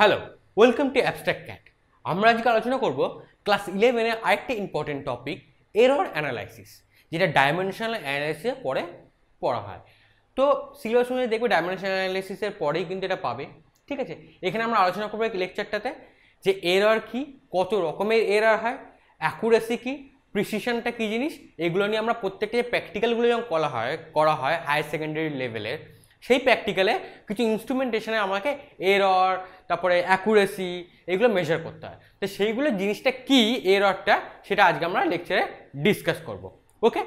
hello welcome to abstract cat আমরা আজকে আলোচনা করব ক্লাস ইলেভেনের আরেকটি ইম্পর্টেন্ট টপিক এরর অ্যানালাইসিস যেটা ডাইমেনশনাল অ্যানালাইসিসের পরে পড়া হয় তো সিলেবাস অনুযায়ী দেখবে ডাইমেনশনাল অ্যানালাইসিসের পরেই কিন্তু এটা পাবে ঠিক আছে এখানে আমরা আলোচনা করবো এই লেকচারটাতে যে এরর কি কত রকমের এরর হয় অ্যাকুরেসি কী প্রিসিশনটা কী জিনিস এগুলো নিয়ে আমরা প্রত্যেকটা যে প্র্যাকটিক্যালগুলো যখন করা হয় করা হয় হায়ার সেকেন্ডারি লেভেলের সেই প্র্যাকটিক্যালে কিছু ইনস্ট্রুমেন্টেশনে আমাকে এরর তারপরে অ্যাকুরেসি এগুলো মেজার করতে হয় তো সেইগুলো জিনিসটা কি এররটা সেটা আজকে আমরা লেকচারে ডিসকাস করব ওকে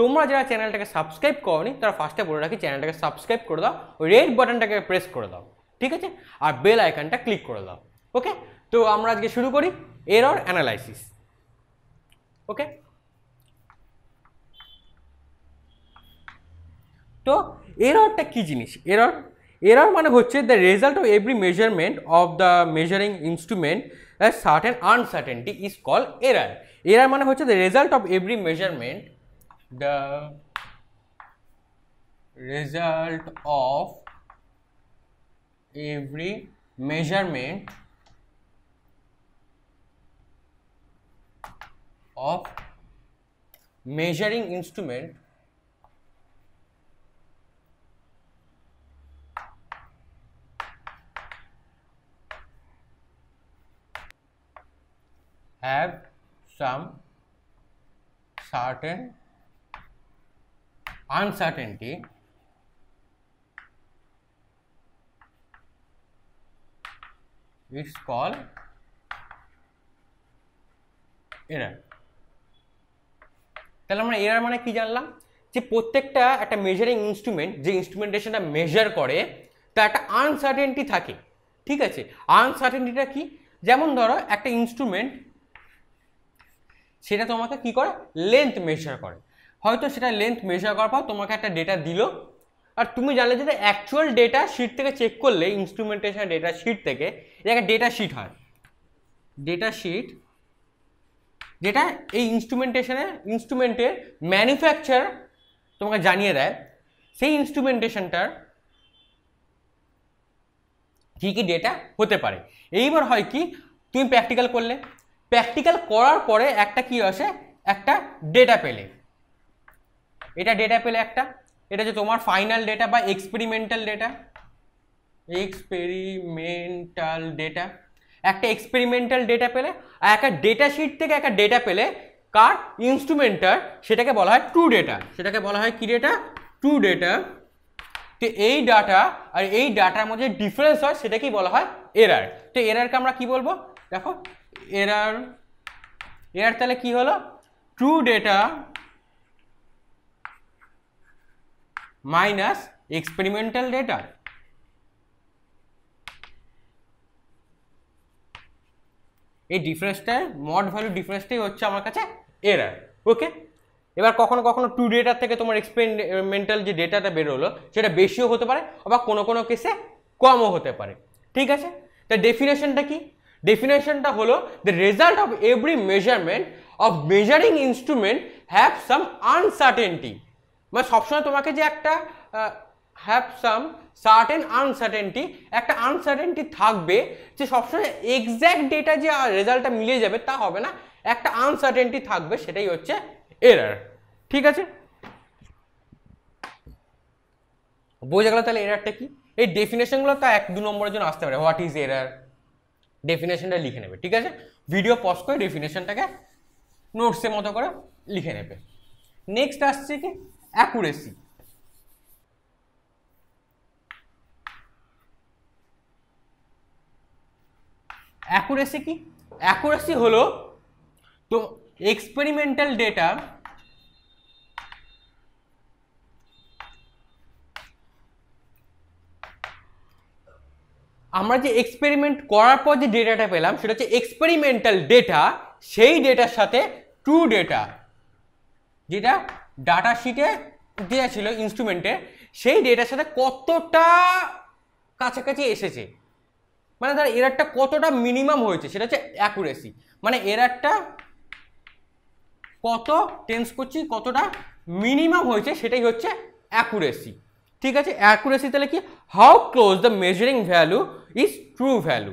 তোমরা যারা চ্যানেলটাকে সাবস্ক্রাইব করনি তারা ফার্স্টে বলে রাখি চ্যানেলটাকে সাবস্ক্রাইব করে দাও ওই রেড বাটনটাকে প্রেস করে দাও ঠিক আছে আর বেল আইকনটা ক্লিক করে দাও ওকে তো আমরা আজকে শুরু করি এরর অ্যানালাইসিস ওকে তো এররটা কি জিনিস এরর এরার মানে হচ্ছে the result of every measurement of the measuring instrument as certain uncertainty is call error error মানে হচ্ছে the result of every measurement the result of every measurement of measuring instrument have some certain uncertainty it's called error তাহলে আমরা error মানে কি জানলাম যে প্রত্যেকটা একটা মেজারিং ইনস্ট্রুমেন্ট যে ইনস্ট্রুমেন্টেশনটা মেজার করে তা একটা আনসার্টেনটি থাকে ঠিক আছে আনসার্টেনটিটা কি যেমন ধরো একটা ইনস্ট্রুমেন্ট সেটা তোমাকে কি করে লেন্থ মেজার করে হয়তো সেটা লেন্থ মেজার করার পর তোমাকে একটা ডেটা দিল আর তুমি জানলে যে অ্যাকচুয়াল ডেটা শিট থেকে চেক করলে ইনস্ট্রুমেন্টেশন ডেটা শিট থেকে একটা ডেটা শিট হয় ডেটা শিট যেটা এই ইনস্ট্রুমেন্টেশনের ইনস্ট্রুমেন্টের ম্যানুফ্যাকচার তোমাকে জানিয়ে দেয় সেই ইনস্ট্রুমেন্টেশনটার কী কী ডেটা হতে পারে এইবার হয় কি তুমি প্র্যাকটিক্যাল করলে প্র্যাকটিক্যাল করার পরে একটা কি আসে একটা ডেটা পেলে এটা ডেটা পেলে একটা এটা যে তোমার ফাইনাল ডেটা বা এক্সপেরিমেন্টাল ডেটা এক্সপেরিমেন্টাল ডেটা একটা এক্সপেরিমেন্টাল ডেটা পেলে আর একটা ডেটা শিট থেকে একটা ডেটা পেলে কার ইনস্ট্রুমেন্টার সেটাকে বলা হয় ট্রু ডেটা সেটাকে বলা হয় কি ডেটা ট্রু ডেটা তো এই ডাটা আর এই ডাটার মধ্যে ডিফারেন্স হয় সেটাকেই বলা হয় এরার তো এরারকে আমরা কি বলবো দেখো এরার এরার তাহলে কি হলো true data minus experimental data এই ডিফারেন্সটা মড ভ্যালু ডিফারেন্সটাই হচ্ছে আমার কাছে এরার ওকে এবার কখনো কখনো টু ডেটার থেকে তোমার এক্সপেরিমেন্টাল যে ডেটাটা বেরোলো সেটা বেশিও হতে পারে আবার কোনো কোনো কেসে কমও হতে পারে ঠিক আছে তা ডেফিনেশনটা কি ডেফিনেশনটা হলো the result of every measurement of measuring instrument have some uncertainty মানে সবসময় তোমাকে যে একটা হ্যাভ সাম সার্টেন আনসার্টেনটি একটা আনসার্টেনটি থাকবে যে সবসময় এক্স্যাক্ট ডেটা যে রেজাল্টটা মিলে যাবে তা হবে না একটা আনসার্টেনটি থাকবে সেটাই হচ্ছে এরার ঠিক আছে বোঝা গেল তাহলে এরারটা কি এই ডেফিনেশনগুলো তা এক দু নম্বরের জন্য আসতে পারে হোয়াট ইজ এরার ডেফিনেশনটা লিখে নেবে ঠিক আছে ভিডিও পজ করে ডেফিনেশনটাকে নোটসের মতো করে লিখে নেবে নেক্সট আসছে কি অ্যাকুরেসি অ্যাকুরেসি কি অ্যাকুরেসি হলো তো এক্সপেরিমেন্টাল ডেটা আমরা যে এক্সপেরিমেন্ট করার পর যে ডেটাটা পেলাম সেটা হচ্ছে এক্সপেরিমেন্টাল ডেটা সেই ডেটার সাথে ট্রু ডেটা যেটা ডাটা শিটে দেওয়া ছিল ইনস্ট্রুমেন্টে সেই ডেটার সাথে কতটা কাছাকাছি এসেছে মানে তার এরারটা কতটা মিনিমাম হয়েছে সেটা হচ্ছে অ্যাকুরেসি মানে এরারটা কত টেন্স করছি কতটা মিনিমাম হয়েছে সেটাই হচ্ছে অ্যাকুরেসি ঠিক আছে অ্যাকুরেসি তাহলে কি how close the measuring value is true value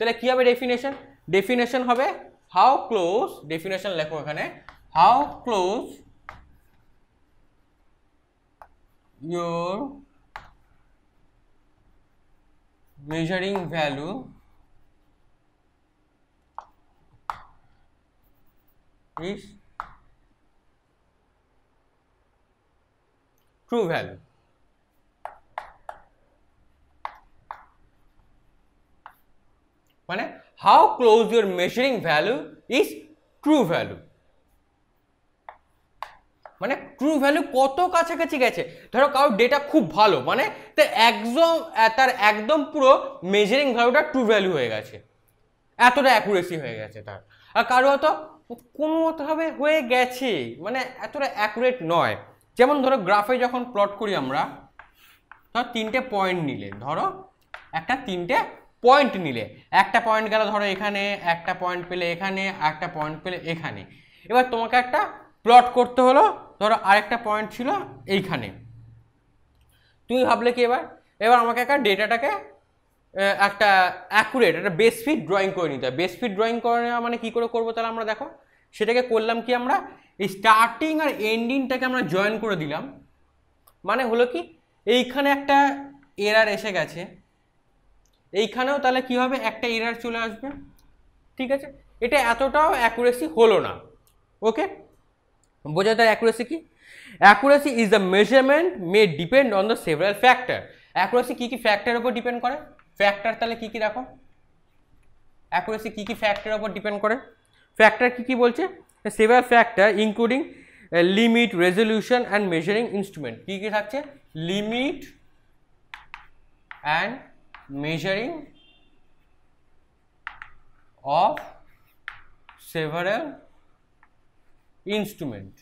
तेल क्या definition definition how close definition लेखो एखे how close your measuring value true value মানে how close your measuring value is true value মানে ট্রু ভ্যালু কত কাছাকাছি গেছে ধরো কারোর ডেটা খুব ভালো মানে তার একদম তার একদম পুরো মেজারিং ভ্যালুটা ট্রু ভ্যালু হয়ে গেছে এতটা অ্যাকুরেসি হয়ে গেছে তার আর কারো হয়তো কোনো মতভাবে হয়ে গেছে মানে এতটা অ্যাকুরেট নয় যেমন ধরো গ্রাফে যখন প্লট করি আমরা ধরো তিনটে পয়েন্ট নিলে ধরো একটা তিনটে পয়েন্ট নিলে একটা পয়েন্ট গেল ধরো এখানে একটা পয়েন্ট পেলে এখানে একটা পয়েন্ট পেলে এখানে এবার তোমাকে একটা প্লট করতে হলো ধরো আরেকটা পয়েন্ট ছিল এইখানে তুমি ভাবলে কি এবার এবার আমাকে একটা ডেটাটাকে একটা অ্যাকুরেট একটা বেসফিট ফিট ড্রয়িং করে নিতে হবে বেসফিট ফিট ড্রয়িং করে নেওয়া মানে কী করে করবো তাহলে আমরা দেখো সেটাকে করলাম কি আমরা এই স্টার্টিং আর এন্ডিংটাকে আমরা জয়েন করে দিলাম মানে হলো কি এইখানে একটা এরার এসে গেছে এইখানেও তাহলে কি হবে একটা এরার চলে আসবে ঠিক আছে এটা এতটাও অ্যাকুরেসি হলো না ওকে বোঝা যায় অ্যাকুরেসি কি accuracy is the measurement may depend on the several factor accuracy কী কী ফ্যাক্টরের উপর ডিপেন্ড করে ফ্যাক্টর তাহলে কী কী রাখো অ্যাকুরেসি কী কী ফ্যাক্টরের উপর ডিপেন্ড করে ফ্যাক্টর কী কী বলছে several factor including limit resolution and measuring instrument কী কী থাকছে limit and measuring of several instrument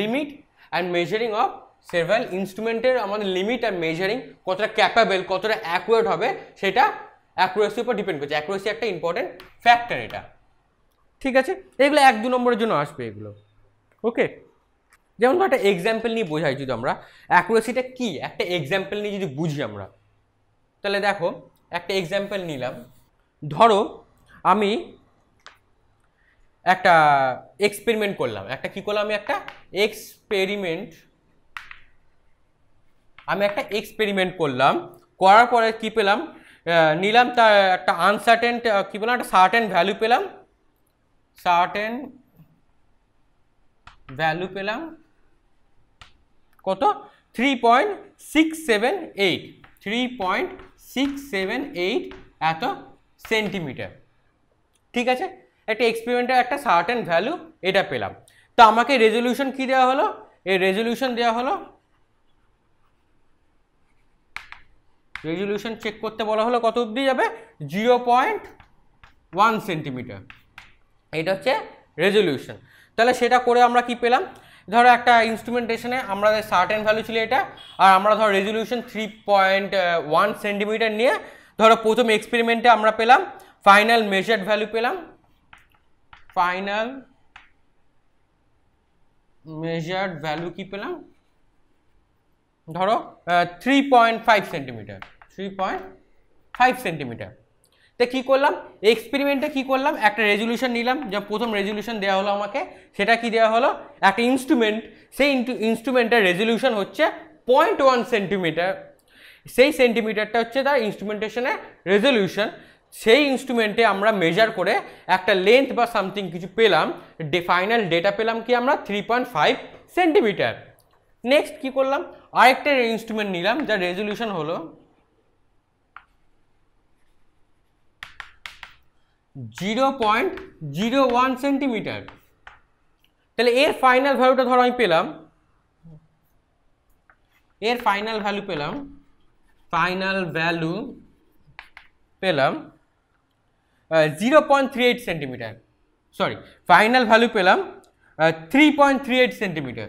limit and measuring of several ইনস্ট্রুমেন্টের আমাদের লিমিট আর মেজারিং কতটা ক্যাপাবেল কতটা অ্যাকুরেট হবে সেটা অ্যাকুরেসির উপর ডিপেন্ড করছে অ্যাকুরেসি একটা ইম্পর্টেন্ট ফ্যাক্টর এটা ঠিক আছে এগুলো এক দু নম্বরের জন্য আসবে এগুলো ওকে যেমন একটা এক্সাম্পল নিয়ে বোঝাই যদি আমরা অ্যাকুরেসিটা কি একটা এক্সাম্পল নিয়ে যদি বুঝি আমরা তাহলে দেখো একটা এক্সাম্পল নিলাম ধরো আমি একটা এক্সপেরিমেন্ট করলাম একটা কি করলাম আমি একটা এক্সপেরিমেন্ট আমি একটা এক্সপেরিমেন্ট করলাম করার পরে কি পেলাম নিলাম তার একটা আনসার্টেন কী পেলাম একটা সার্টেন ভ্যালু পেলাম সার্টেন ভ্যালু পেলাম কত three point six seven eight three point six seven eight এত সেন্টিমিটার ঠিক আছে একটা এক্সপেরিমেন্টের একটা সার্টেন ভ্যালু এটা পেলাম তো আমাকে রেজলিউশন কি দেওয়া হলো এই রেজলিউশন দেওয়া হলো রেজলিউশন চেক করতে বলা হলো কত অবধি যাবে জিরো পয়েন্ট ওয়ান সেন্টিমিটার এটা হচ্ছে রেজলিউশন তাহলে সেটা করে আমরা কি পেলাম ধরো একটা ইনস্ট্রুমেন্টেশনে আমাদের সার্টেন ভ্যালু ছিল এটা আর আমরা ধরো resolution three point one centimetre নিয়ে ধরো প্রথম এক্সপেরিমেন্টে আমরা পেলাম ফাইনাল মেজার্ড ভ্যালু পেলাম ফাইনাল মেজার্ড ভ্যালু কি পেলাম ধরো three point five centimetre three point five centimetre তা কী করলাম এক্সপেরিমেন্টে কী করলাম একটা রেজলিউশন নিলাম যা প্রথম রেজলিউশন দেওয়া হলো আমাকে সেটা কি দেওয়া হলো একটা ইনস্ট্রুমেন্ট সেই ইনস্ট্রুমেন্টের রেজলিউশন হচ্ছে পয়েন্ট ওয়ান সেন্টিমিটার সেই সেন্টিমিটারটা হচ্ছে তার ইনস্ট্রুমেন্টেশনের রেজলিউশন সেই ইনস্ট্রুমেন্টে আমরা মেজার করে একটা লেন্থ বা সামথিং কিছু পেলাম ডে ফাইনাল ডেটা পেলাম কি আমরা three point five centimetre next কী করলাম আরেকটা ইনস্ট্রুমেন্ট নিলাম যার রেজলিউশন হলো zero point zero one centimetre তাহলে এর ফাইনাল ভ্যালুটা ধরো আমি পেলাম এর ফাইনাল ভ্যালু পেলাম ফাইনাল ভ্যালু পেলাম zero point three eight centimetre sorry final value পেলাম three point three eight centimetre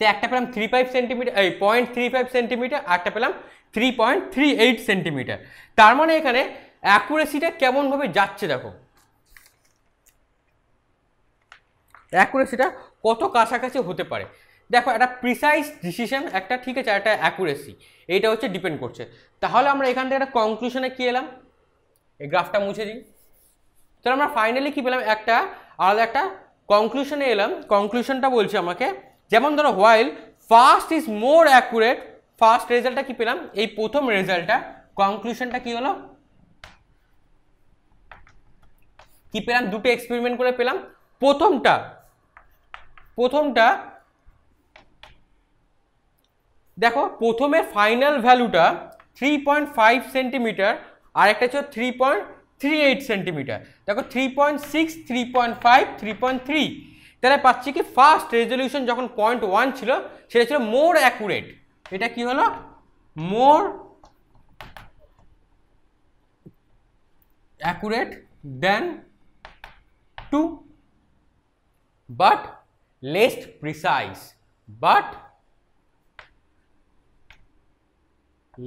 তো একটা পেলাম থ্রি ফাইভ সেন্টিমিটার এই পয়েন্ট থ্রি ফাইভ সেন্টিমিটার আরেকটা পেলাম three point three eight centimetre তার মানে এখানে অ্যাকুরেসিটা কেমনভাবে যাচ্ছে দেখো অ্যাকুরেসিটা কত কাছাকাছি হতে পারে দেখো একটা প্রিসাইজ ডিসিশন একটা ঠিক আছে একটা অ্যাকুরেসি এইটা হচ্ছে ডিপেন্ড করছে তাহলে আমরা এখান থেকে একটা কনক্লুশনে কী এলাম এই গ্রাফটা মুছে দিই তাহলে আমরা ফাইনালি কী পেলাম একটা আলাদা একটা কনক্লুশনে এলাম কনক্লুশনটা বলছে আমাকে যেমন ধরো while first is more accurate first রেজাল্টটা কি পেলাম এই প্রথম রেজাল্টটা কনক্লুশনটা কি হলো কি পেলাম দুটো এক্সপেরিমেন্ট করে পেলাম প্রথমটা প্রথমটা দেখো প্রথমের ফাইনাল ভ্যালুটা থ্রি পয়েন্ট ফাইভ সেন্টিমিটার আর একটা হচ্ছে three point three eight centimetre দেখো three point six three point five three point three তাহলে পাচ্ছি কি ফার্স্ট রেজলিউশন যখন পয়েন্ট ওয়ান ছিল সেটা ছিল মোর অ্যাকুরেট এটা কি হলো more accurate than two but less precise but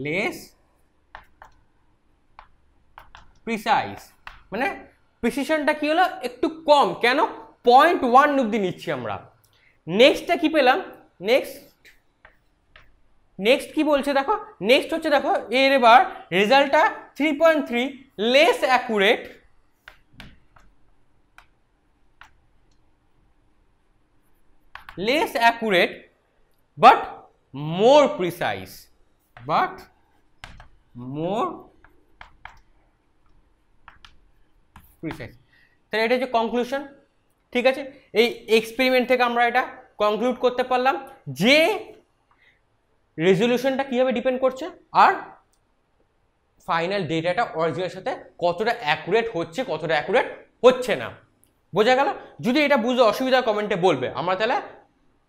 less precise মানে প্রিসিশনটা কি হলো একটু কম কেন পয়েন্ট ওয়ান অব্দি নিচ্ছি আমরা নেক্সটটা কি পেলাম নেক্সট নেক্সট কি বলছে দেখো নেক্সট হচ্ছে দেখো এর এবার রেজাল্টটা three point three less accurate less accurate but more precise but more precise তাহলে এটা যে কনক্লুশন ঠিক আছে এই এক্সপেরিমেন্ট থেকে আমরা এটা কনক্লুড করতে পারলাম যে রেজলিউশনটা কীভাবে ডিপেন্ড করছে আর ফাইনাল ডেটাটা অরিজিনের সাথে কতটা অ্যাকুরেট হচ্ছে কতটা অ্যাকুরেট হচ্ছে না বোঝা গেল যদি এটা বুঝতে অসুবিধা কমেন্টে বলবে আমরা তাহলে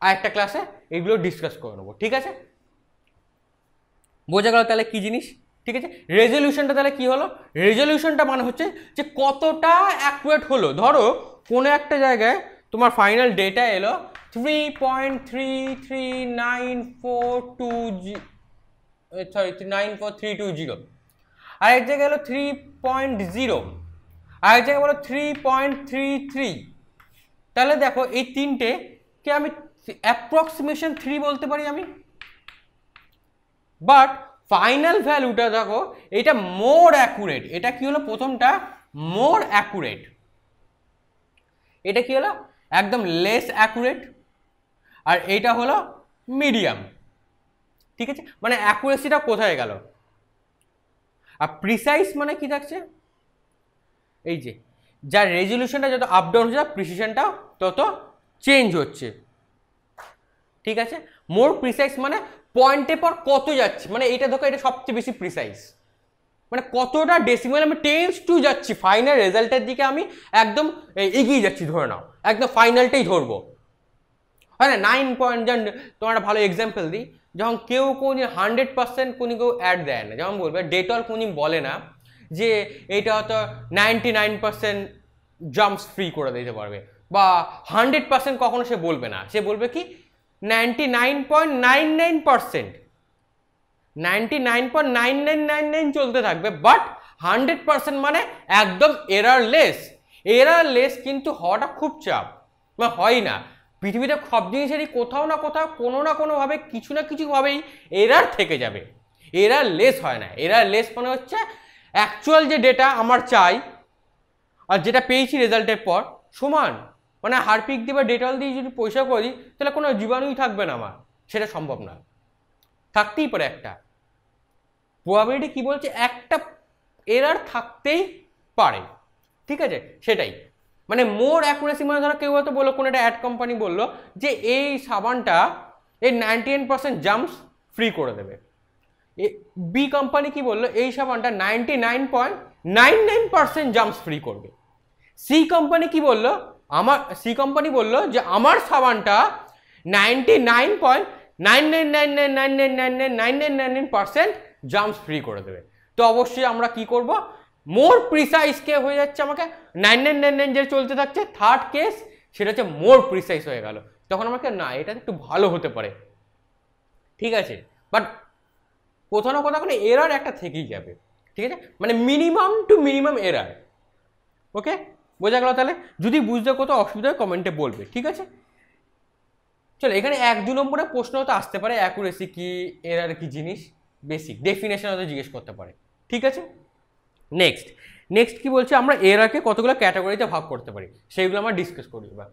আরেকটা ক্লাসে এগুলো ডিসকাস করে নেবো ঠিক আছে বোঝা গেল তাহলে কী জিনিস ঠিক আছে রেজলিউশনটা তাহলে কী হলো রেজলিউশনটা মানে হচ্ছে যে কতটা অ্যাকুরেট হলো ধরো কোনো একটা জায়গায় তোমার ফাইনাল ডেটা এলো three point three three nine four two জি sorry nine four three two zero আর এক জায়গায় এলো থ্রি পয়েন্ট জিরো আর এক জায়গায় থ্রি পয়েন্ট থ্রি থ্রি তাহলে দেখো এই তিনটে কে আমি অ্যাপ্রক্সিমেশন থ্রি বলতে পারি আমি বাট ফাইনাল ভ্যালুটা দেখো এটা মোর অ্যাকুরেট এটা কি হলো প্রথমটা মোর অ্যাকুরেট এটা কি হলো একদম লেস অ্যাকুরেট আর এইটা হলো মিডিয়াম ঠিক আছে মানে অ্যাকুরেসিটা কোথায় গেল আর প্রিসাইজ মানে কি থাকছে এই যে যার রেজলিউশনটা যত আপ ডাউন হচ্ছে প্রিসিশনটা তত চেঞ্জ হচ্ছে ঠিক আছে মোর প্রিসাইজ মানে পয়েন্টে পর কত যাচ্ছে মানে এটা ধোকা এটা সবচেয়ে বেশি প্রিসাইজ মানে কতটা ডেসিমেল আমি টেন্স টু যাচ্ছি ফাইনাল রেজাল্টের দিকে আমি একদম এগিয়ে যাচ্ছি ধরে নাও একদম ফাইনালটাই ধরবো হ্যাঁ না নাইন পয়েন্ট যেন তোমার একটা ভালো এক্সাম্পল দিই যখন কেউ কোন হান্ড্রেড পার্সেন্ট কোনি কেউ অ্যাড দেয় না যেমন বলবে ডেটল কোনি বলে না যে এটা হয়তো ninety nine percent germs free করে দিতে পারবে বা হান্ড্রেড পার্সেন্ট কখনো সে বলবে না সে বলবে কি ninety nine point nine nine percent ninety nine point nine nine nine nine চলতে থাকবে বাট হান্ড্রেড পার্সেন্ট মানে একদম এরারলেস এরারলেস কিন্তু হওয়াটা খুব চাপ বা হয় না পৃথিবীতে সব জিনিসেরই কোথাও না কোথাও কোনো না কোনোভাবে কিছু না কিছুভাবেই এরার থেকে যাবে এরার লেস হয় না এরার লেস মানে হচ্ছে অ্যাকচুয়াল যে ডেটা আমার চাই আর যেটা পেয়েছি রেজাল্টের পর সমান মানে হারপিক দিয়ে বা ডেটল দিয়ে যদি পয়সা করি তাহলে কোনো জীবাণুই থাকবে না আমার সেটা সম্ভব না থাকতেই পারে একটা প্রবাবিলিটি কী বলছে একটা এরার থাকতেই পারে ঠিক আছে সেটাই মানে মোর অ্যাকুরেসি মানে ধরো কেউ হয়তো বললো কোনো একটা অ্যাড কোম্পানি বললো যে এই সাবানটা এই ninety nine percent germs free করে দেবে এ বি কোম্পানি কি বললো এই সাবানটা ninety nine point nine nine percent germs free করবে সি কোম্পানি কি বললো আমার সি কোম্পানি বললো যে আমার সাবানটা ninety nine point nine nine nine nine nine nine nine nine nine nine nine nine percent germs free করে দেবে তো অবশ্যই আমরা কি করব মোর প্রিসাইজ কে হয়ে যাচ্ছে আমাকে নাইন নাইন নাইন নাইন যে চলতে থাকছে থার্ড কেস সেটা হচ্ছে মোর প্রিসাইজ হয়ে গেল তখন আমাকে না এটা একটু ভালো হতে পারে ঠিক আছে বাট কোথাও না কোথাও এরার একটা থেকেই যাবে ঠিক আছে মানে minimum to minimum error okay বোঝা গেল তাহলে যদি বুঝতে কোথাও অসুবিধা হয় কমেন্টে বলবে ঠিক আছে চলো এখানে এক দু নম্বরে প্রশ্ন তো আসতে পারে অ্যাকুরেসি কি এরার কি জিনিস বেসিক ডেফিনেশন ওদের জিজ্ঞেস করতে পারে ঠিক আছে নেক্সট নেক্সট কি বলছে আমরা এরাকে কতগুলো ক্যাটাগরিতে ভাগ করতে পারি সেইগুলো আমরা ডিসকাস করি বা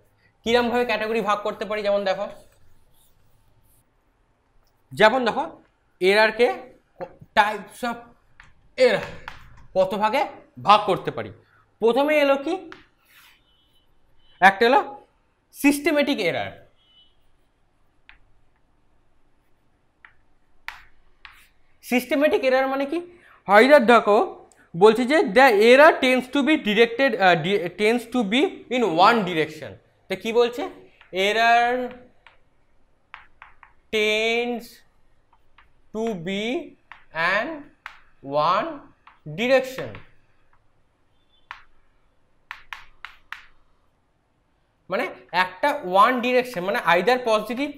কীরমভাবে ক্যাটাগরি ভাগ করতে পারি যেমন দেখো যেমন দেখো এরারকে টাইপস অফ এরা কত ভাগে ভাগ করতে পারি প্রথমে এলো কি একটা হলো সিস্টেমেটিক এরার सिस्टेमेटिक एरर माने की হইর দক বলছে যে the error tends to be directed tends to be in one direction তে কি বলছে error tends to be in one direction মানে একটা ওয়ান ডাইরেকশন মানে আইদার পজিটিভ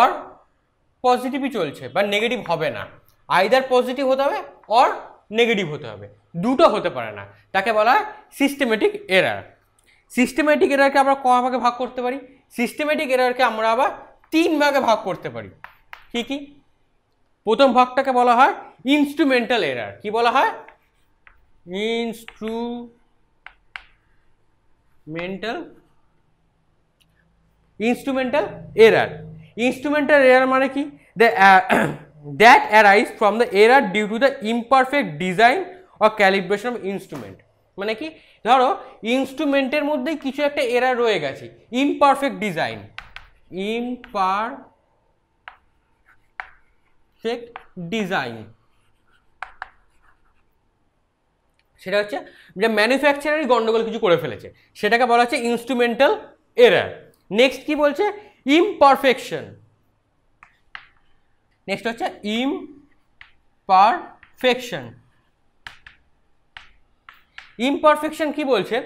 অর পজিটিভই চলছে বা নেগেটিভ হবে না আইদার পজিটিভ হতে হবে অর নেগেটিভ হতে হবে দুটো হতে পারে না তাকে বলা হয় সিস্টেমেটিক এরার সিস্টেমেটিক এরারকে আমরা ক ভাগে ভাগ করতে পারি সিস্টেমেটিক এরারকে আমরা আবার তিন ভাগে ভাগ করতে পারি কি কি প্রথম ভাগটাকে বলা হয় ইনস্ট্রুমেন্টাল এরার কি বলা হয় instrumental instrumental error instrumental error মানে কি that arise from the error due to the imperfect design or calibration of instrument মানে কি ধরো ইনস্ট্রুমেন্টের মধ্যে কিছু একটা এরার রয়ে গেছে ইমপারফেক্ট ডিজাইন ইমপারফেক্ট ডিজাইন সেটা হচ্ছে যে ম্যানুফ্যাকচারের গন্ডগোল কিছু করে ফেলেছে সেটাকে বলা হচ্ছে ইনস্ট্রুমেন্টাল এরার নেক্সট কি বলছে ইমপারফেকশন নেক্সট হচ্ছে ইম পারফেকশন ইমপারফেকশন কি বলছে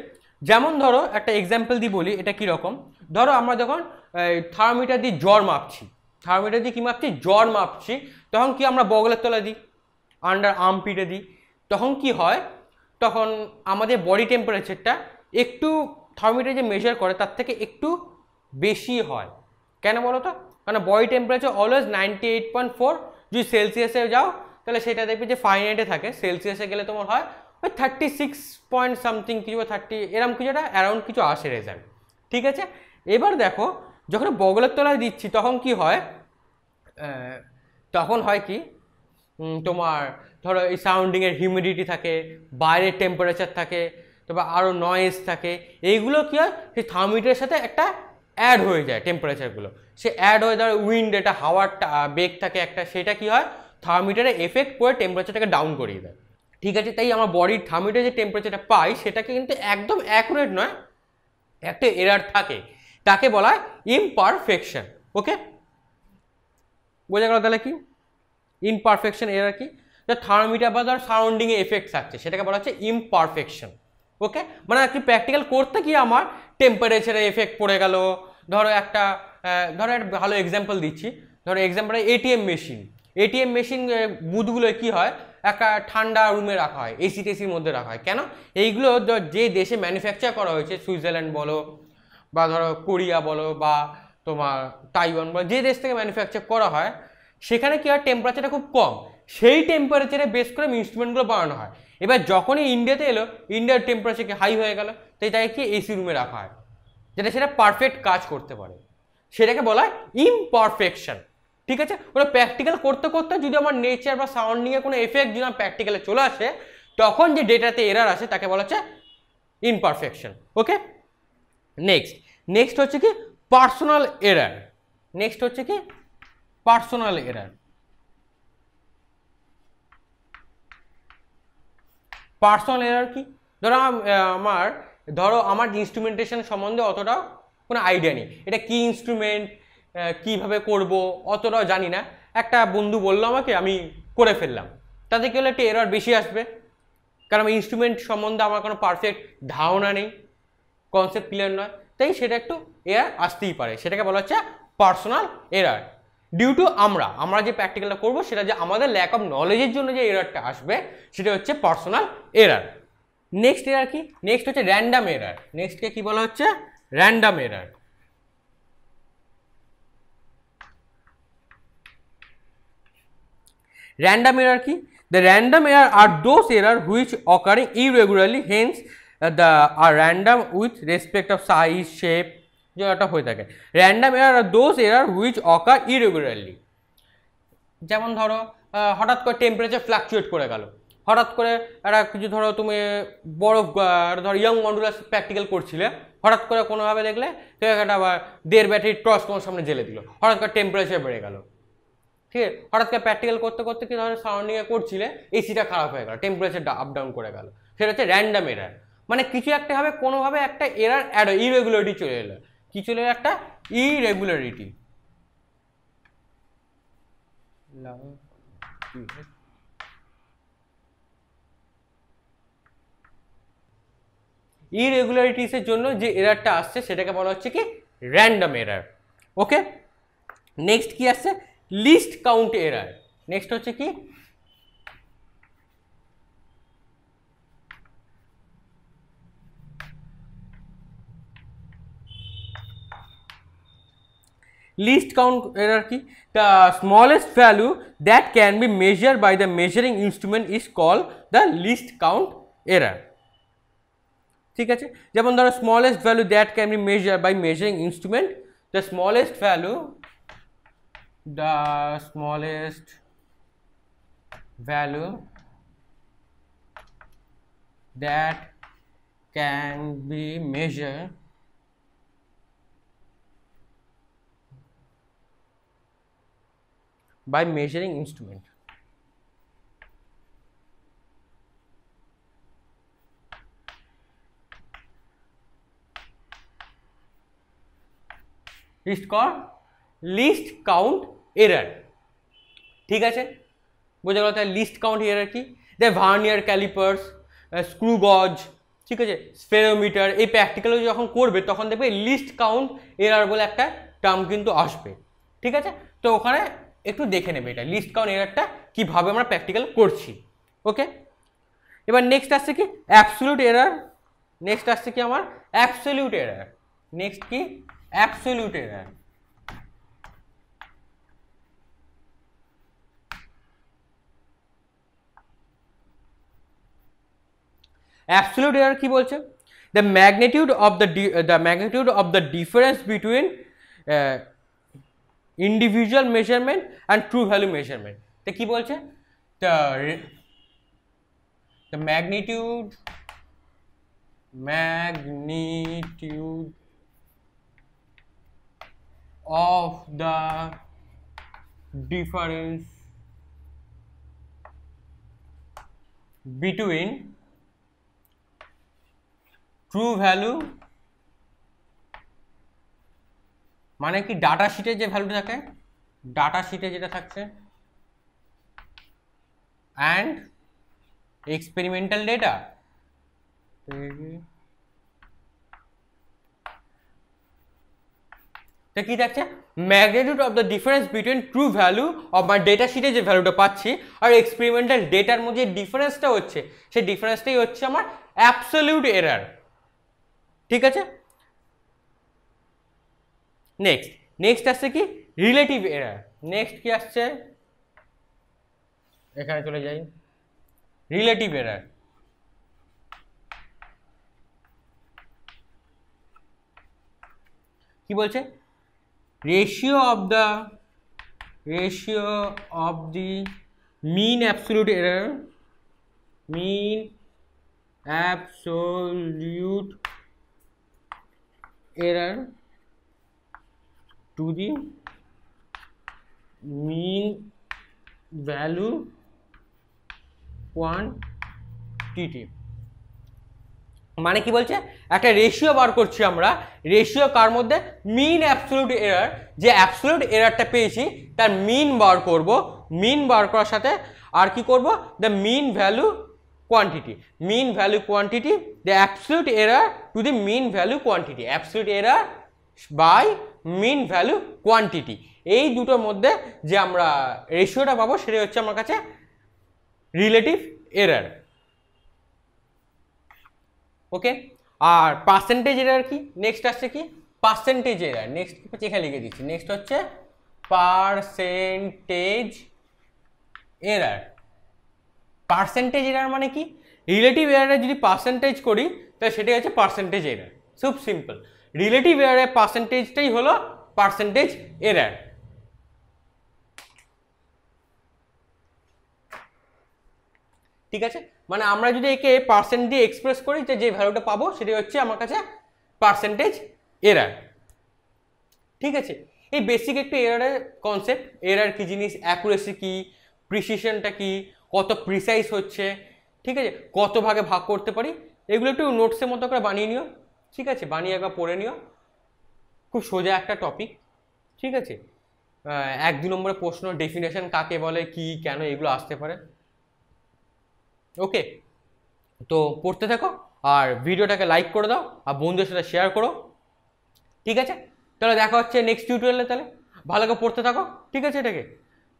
যেমন ধরো একটা এক্সাম্পল দিয়ে বলি এটা কি রকম ধরো আমরা যখন থার্মোমিটার দিয়ে জ্বর মাপছি থার্মোমিটার দিয়ে কী মাপছি জ্বর মাপছি তখন কি আমরা বগলের তলা দিই আন্ডার আর্ম পিটে দিই তখন কি হয় তখন আমাদের বডি টেম্পারেচারটা একটু থার্মোমিটার যে মেজার করে তার থেকে একটু বেশি হয় কেন বলো তো কারণ body temperature always ninety eight point four যদি সেলসিয়াসে যাও তাহলে সেটা দেখবে যে ফাইনাইটে থাকে সেলসিয়াসে গেলে তোমার হয় ওই থার্টি সিক্স পয়েন্ট সামথিং কিছু বা থার্টি এরম কিছু একটা অ্যারাউন্ড কিছু আসে রেজাল্ট ঠিক আছে এবার দেখো যখন বগলের তলায় দিচ্ছি তখন কি হয় তখন হয় কি তোমার ধরো এই সাউন্ডিংয়ের হিউমিডিটি থাকে বাইরের টেম্পারেচার থাকে তারপর আরও নয়েজ থাকে এইগুলো কী হয় সেই থার্মোমিটারের সাথে একটা অ্যাড হয়ে যায় টেম্পারেচারগুলো সে অ্যাড হয়ে যাওয়ার উইন্ড এটা হাওয়ার বেগ থাকে একটা সেটা কি হয় থার্মোমিটারে এফেক্ট করে টেম্পারেচারটাকে ডাউন করিয়ে দেয় ঠিক আছে তাই আমার বডির থার্মোমিটার যে টেম্পারেচারটা পাই সেটাকে কিন্তু একদম অ্যাকুরেট নয় একটা এরার থাকে তাকে বলা হয় ইমপারফেকশন ওকে বোঝা গেল তাহলে কি ইমপারফেকশন এরার কি থার্মোমিটার বা ধর সারাউন্ডিংয়ে এফেক্ট থাকছে সেটাকে বলা হচ্ছে ইমপারফেকশন ওকে মানে আর কি প্র্যাকটিক্যাল করতে কি আমার টেম্পারেচারে এফেক্ট পড়ে গেল ধরো একটা ধরো একটা ভালো এক্সাম্পল দিচ্ছি ধরো example ATM machine ATM machine বুথগুলো কি হয় একটা ঠান্ডা রুমে রাখা হয় এসি টেসির মধ্যে রাখা হয় কেন এইগুলো যে দেশে ম্যানুফ্যাকচার করা হয়েছে সুইজারল্যান্ড বলো বা ধরো কোরিয়া বলো বা তোমার তাইওয়ান বলো যে দেশ থেকে ম্যানুফ্যাকচার করা হয় সেখানে কী হয় টেম্পারেচারটা খুব কম সেই টেম্পারেচারে বেশ করে ইনস্ট্রুমেন্টগুলো বানানো হয় এবার যখনই ইন্ডিয়াতে এলো ইন্ডিয়ার টেম্পারেচার হাই হয়ে গেল তাই তাকে কি এসি রুমে রাখা হয় যেটা সেটা পারফেক্ট কাজ করতে পারে সেটাকে বলা হয় ইমপারফেকশন ঠিক আছে ওটা প্র্যাকটিক্যাল করতে করতে যদি আমার নেচার বা সাউন্ডিংয়ে কোনো এফেক্ট যদি আমার প্র্যাকটিক্যালে চলে আসে তখন যে ডেটাতে এরার আসে তাকে বলা হচ্ছে ইমপারফেকশন ওকে নেক্সট নেক্সট হচ্ছে কি পার্সোনাল এরার নেক্সট হচ্ছে কি পার্সোনাল এরার পার্সোনাল এরার কি ধরো আমার ধরো আমার ইনস্ট্রুমেন্টেশন সম্বন্ধে অতটা কোনো আইডিয়া নেই এটা কি ইনস্ট্রুমেন্ট কিভাবে করব অতটাও জানি না একটা বন্ধু বললো আমাকে আমি করে ফেললাম তাতে কী হলো একটু এরার বেশি আসবে কারণ ইনস্ট্রুমেন্ট সম্বন্ধে আমার কোনো পারফেক্ট ধারণা নেই কনসেপ্ট ক্লিয়ার নয় তাই সেটা একটু এরার আসতেই পারে সেটাকে বলা হচ্ছে পার্সোনাল এরার ডিউ টু আমরা আমরা যে প্র্যাকটিক্যালটা করবো সেটা যে আমাদের ল্যাক অফ নলেজের জন্য যে এরারটা আসবে সেটা হচ্ছে পার্সোনাল এরার নেক্সট এরার কি নেক্সট হচ্ছে র্যান্ডাম এরার নেক্সটকে কি বলা হচ্ছে র্যান্ডাম এরার র্যান্ডাম এরার কি the random error are those error which occurring irregularly hence the are random with respect of size shape যেটা হয়ে থাকে random error are those error which occur irregularly যেমন ধরো হঠাৎ করে টেম্পারেচার ফ্লাকচুয়েট করে গেল হঠাৎ করে একটা কিছু ধরো তুমি বড় ধরো ইয়ং মডুলাস প্র্যাকটিক্যাল করছিলে হঠাৎ করে কোনোভাবে দেখলে তো একটা আবার দেড় ব্যাটারি টর্চ তোমার সামনে জেলে দিল হঠাৎ করে টেম্পারেচার বেড়ে গেল ঠিক আছে হঠাৎ করে প্র্যাকটিক্যাল করতে করতে কি ধরো সারাউন্ডিংয়ে করছিলে এসিটা খারাপ হয়ে গেল টেম্পারেচারটা আপ ডাউন করে গেল সেটা হচ্ছে র্যান্ডাম এরার মানে কিছু একটা হবে কোনোভাবে একটা এরার অ্যাড ইরেগুলারিটি চলে এলো কি চলে এলো একটা ইরেগুলারিটি ইরেগুলারিটিসের জন্য যে এরারটা আসছে সেটাকে বলা হচ্ছে কি র্যান্ডম এরার ওকে নেক্সট কি আসছে লিস্ট কাউন্ট এরার নেক্সট হচ্ছে কি লিস্ট কাউন্ট এরার কি the smallest value that can be measure by the measuring instrument is call the least count error ঠিক আছে যেমন ধরো smallest value that can be measure by measuring instrument the smallest value the smallest value that can be measure by measuring instrument least কর least count error ঠিক আছে বোঝা গেল তাহলে লিস্ট কাউন্ট এরার কি দেখ ভার্নিয়ার ক্যালিপার্স স্ক্রু গজ ঠিক আছে স্পেরোমিটার এই প্র্যাকটিক্যাল যখন করবে তখন দেখবে লিস্ট কাউন্ট এরার বলে একটা টার্ম কিন্তু আসবে ঠিক আছে তো ওখানে একটু দেখে নেবে এটা লিস্ট কাউন্ট এরারটা কীভাবে আমরা প্র্যাকটিক্যাল করছি ওকে এবার নেক্সট আসছে কি অ্যাপসলিউট এরার নেক্সট আসছে কি আমার অ্যাপসলিউট এরার নেক্সট কি absolute error absolute error কি বলছে the magnitude of the the magnitude of the difference between uh, individual measurement and true value measurement তে কি বলছে the the magnitude magnitude of the difference between true value মানে কি data শিটে যে value থাকে ডাটা শিটে যেটা থাকছে অ্যান্ড এক্সপেরিমেন্টাল ডেটা এটা কী থাকছে magnitude of the difference between true value of my data শিটে যে ভ্যালুটা পাচ্ছি আর এক্সপেরিমেন্টাল ডেটার মধ্যে যে ডিফারেন্সটা হচ্ছে সেই ডিফারেন্সটাই হচ্ছে আমার অ্যাপসলিউট এরার ঠিক আছে নেক্সট নেক্সট আসছে কি রিলেটিভ এরার নেক্সট কি আসছে এখানে চলে যাই রিলেটিভ এরার কি বলছে ratio of the ratio of the mean absolute error mean absolute error to the mean value quantity মানে কি বলছে একটা রেশিও বার করছি আমরা রেশিও কার মধ্যে মিন অ্যাবসোলুট এরার যে অ্যাবসোলুট এরারটা পেয়েছি তার মিন বার করব মিন বার করার সাথে আর কি করব the mean value quantity mean value quantity the absolute error to the mean value quantity absolute error by mean value quantity এই দুটোর মধ্যে যে আমরা রেশিওটা পাবো সেটা হচ্ছে আমার কাছে রিলেটিভ এরার ওকে আর পার্সেন্টেজ এরার কি নেক্সট আসছে কি পার্সেন্টেজ এরার নেক্সট এখানে লিখে দিচ্ছি নেক্সট হচ্ছে পার্সেন্টেজ এরার পার্সেন্টেজ এরার মানে কি রিলেটিভ এরারে যদি পার্সেন্টেজ করি তাহলে সেটাই হচ্ছে পার্সেন্টেজ এরার খুব সিম্পল রিলেটিভ এরারের পার্সেন্টেজটাই হলো পার্সেন্টেজ এরার ঠিক আছে মানে আমরা যদি একে পার্সেন্ট দিয়ে এক্সপ্রেস করি যে যে ভ্যালুটা পাবো সেটি হচ্ছে আমার কাছে পার্সেন্টেজ এরার ঠিক আছে এই বেসিক একটু এরারের কনসেপ্ট এরার কী জিনিস অ্যাকুরেসি কী প্রিসিশনটা কী কত প্রিসাইজ হচ্ছে ঠিক আছে কত ভাগে ভাগ করতে পারি এগুলো একটু নোটসের মতো করে বানিয়ে নিও ঠিক আছে বানিয়ে একবার পড়ে নিও খুব সোজা একটা টপিক ঠিক আছে এক দু নম্বরে প্রশ্ন ডেফিনেশন কাকে বলে কি কেন এগুলো আসতে পারে ওকে তো পড়তে থাকো আর ভিডিওটাকে লাইক করে দাও আর বন্ধুদের সাথে শেয়ার করো ঠিক আছে তাহলে দেখা হচ্ছে নেক্সট টিউটোরিয়ালে তাহলে ভালো করে পড়তে থাকো ঠিক আছে এটাকে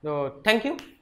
তো থ্যাংক ইউ